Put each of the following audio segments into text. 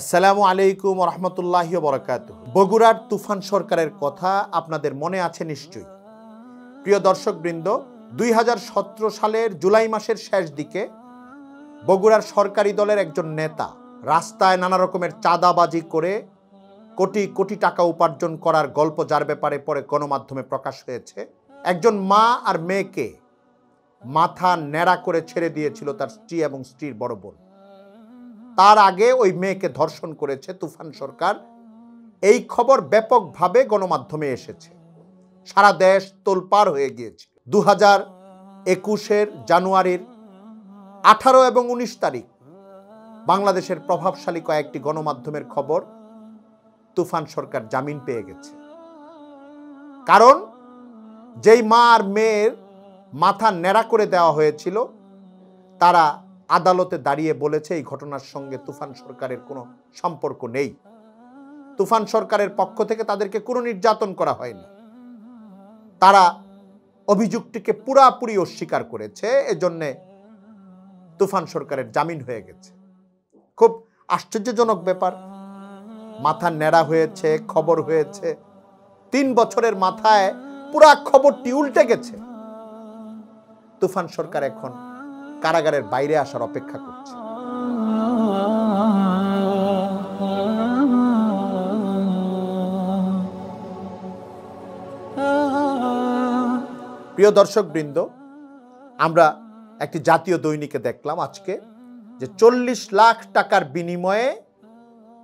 আসসালামু আলাইকুম রহমতুল্লাহ বরকাত বগুড়ার তুফান সরকারের কথা আপনাদের মনে আছে নিশ্চয়ই প্রিয় দর্শকবৃন্দ দুই সালের জুলাই মাসের শেষ দিকে বগুড়ার সরকারি দলের একজন নেতা রাস্তায় নানা রকমের চাঁদাবাজি করে কোটি কোটি টাকা উপার্জন করার গল্প যার ব্যাপারে পরে গণমাধ্যমে প্রকাশ হয়েছে একজন মা আর মেয়েকে মাথা ন্যাড়া করে ছেড়ে দিয়েছিল তার স্ত্রী এবং স্ত্রীর বড় বোন তার আগে ওই মেয়েকে ধর্ষণ করেছে তুফান সরকার এই খবর ব্যাপকভাবে গণমাধ্যমে এসেছে সারা দেশ তোলপার হয়ে গিয়েছে দু হাজার একুশের জানুয়ারির আঠারো এবং উনিশ তারিখ বাংলাদেশের প্রভাবশালী কয়েকটি গণমাধ্যমের খবর তুফান সরকার জামিন পেয়ে গেছে কারণ যেই মা আর মেয়ের মাথা ন্যাড়া করে দেওয়া হয়েছিল তারা আদালতে দাঁড়িয়ে বলেছে এই ঘটনার সঙ্গে তুফান সরকারের কোনো সম্পর্ক নেই তুফান সরকারের পক্ষ থেকে তাদেরকে কোনো নির্যাতন করা হয়নি তারা অভিযোগটিকে পুরাপুরি অস্বীকার করেছে এজন্যে তুফান সরকারের জামিন হয়ে গেছে খুব আশ্চর্যজনক ব্যাপার মাথা ন্যাড়া হয়েছে খবর হয়েছে তিন বছরের মাথায় পুরা খবরটি উল্টে গেছে তুফান সরকার এখন কারাগারের বাইরে আসার অপেক্ষা করছে প্রিয় দর্শকবৃন্দ আমরা একটি জাতীয় দৈনিকে দেখলাম আজকে যে চল্লিশ লাখ টাকার বিনিময়ে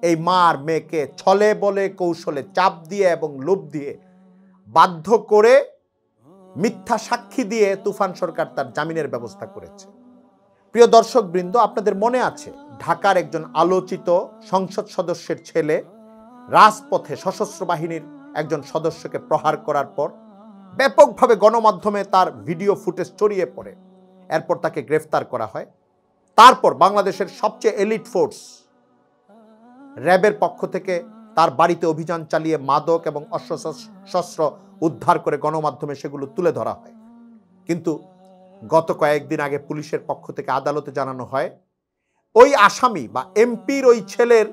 এই মার মেয়েকে ছলে বলে কৌশলে চাপ দিয়ে এবং লোভ দিয়ে বাধ্য করে মিথ্যা সাক্ষী দিয়ে তুফান সরকার তার জামিনের ব্যবস্থা করেছে প্রিয় দর্শক বৃন্দ আপনাদের মনে আছে ঢাকার একজন আলোচিত সংসদ সদস্যের ছেলে রাজপথে সশস্ত্র বাহিনীর একজন সদস্যকে প্রহার করার পর ব্যাপকভাবে গণমাধ্যমে তার ভিডিও ফুটেজ ছড়িয়ে পড়ে এরপর তাকে গ্রেফতার করা হয় তারপর বাংলাদেশের সবচেয়ে এলিট ফোর্স র্যাবের পক্ষ থেকে তার বাড়িতে অভিযান চালিয়ে মাদক এবং অস্ত্র উদ্ধার করে গণমাধ্যমে সেগুলো তুলে ধরা হয় কিন্তু গত কয়েকদিন আগে পুলিশের পক্ষ থেকে আদালতে জানানো হয় ওই আসামি বা এমপির ওই ছেলের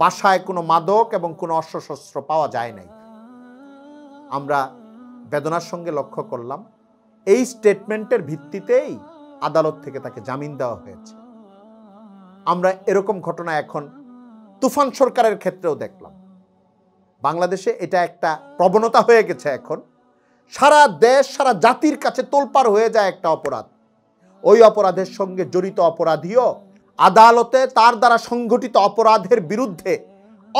বাসায় কোনো মাদক এবং কোনো অস্ত্রশস্ত্র পাওয়া যায় নাই আমরা বেদনার সঙ্গে লক্ষ্য করলাম এই স্টেটমেন্টের ভিত্তিতেই আদালত থেকে তাকে জামিন দেওয়া হয়েছে আমরা এরকম ঘটনা এখন তুফান সরকারের ক্ষেত্রেও দেখলাম বাংলাদেশে এটা একটা প্রবণতা হয়ে গেছে এখন সারা দেশ সারা জাতির কাছে তোলপাড় হয়ে যায় একটা অপরাধ ওই অপরাধের সঙ্গে জড়িত অপরাধীও আদালতে তার দ্বারা সংঘটিত অপরাধের বিরুদ্ধে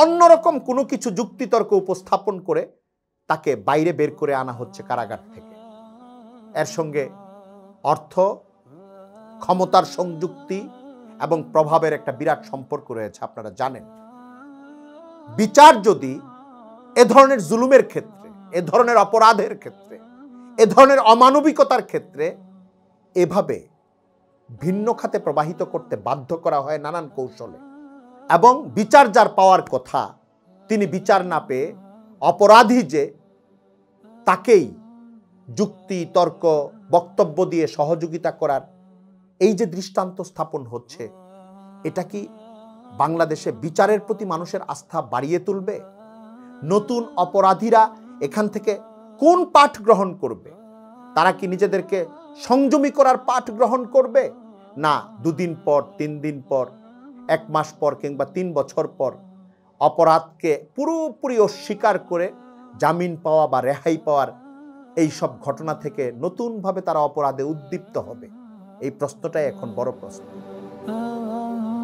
অন্যরকম কোনো কিছু যুক্তিতর্ক উপস্থাপন করে তাকে বাইরে বের করে আনা হচ্ছে কারাগার থেকে এর সঙ্গে অর্থ ক্ষমতার সংযুক্তি এবং প্রভাবের একটা বিরাট সম্পর্ক রয়েছে আপনারা জানেন বিচার যদি এ ধরনের জুলুমের ক্ষেত্রে এ ধরনের অপরাধের ক্ষেত্রে এ ধরনের অমানবিকতার ক্ষেত্রে এভাবে ভিন্ন খাতে প্রবাহিত করতে বাধ্য করা হয় নানান কৌশলে এবং বিচার যার পাওয়ার কথা তিনি বিচার না পেয়ে অপরাধী যে তাকেই যুক্তি তর্ক বক্তব্য দিয়ে সহযোগিতা করার এই যে দৃষ্টান্ত স্থাপন হচ্ছে এটা কি বাংলাদেশে বিচারের প্রতি মানুষের আস্থা বাড়িয়ে তুলবে নতুন অপরাধীরা এখান থেকে কোন পাঠ গ্রহণ করবে তারা কি নিজেদেরকে সংযমী করার পাঠ গ্রহণ করবে না দুদিন পর তিন দিন পর এক মাস পর কিংবা তিন বছর পর অপরাধকে পুরোপুরি অস্বীকার করে জামিন পাওয়া বা রেহাই পাওয়ার এই সব ঘটনা থেকে নতুনভাবে তারা অপরাধে উদ্দীপ্ত হবে এই প্রশ্নটাই এখন বড় প্রশ্ন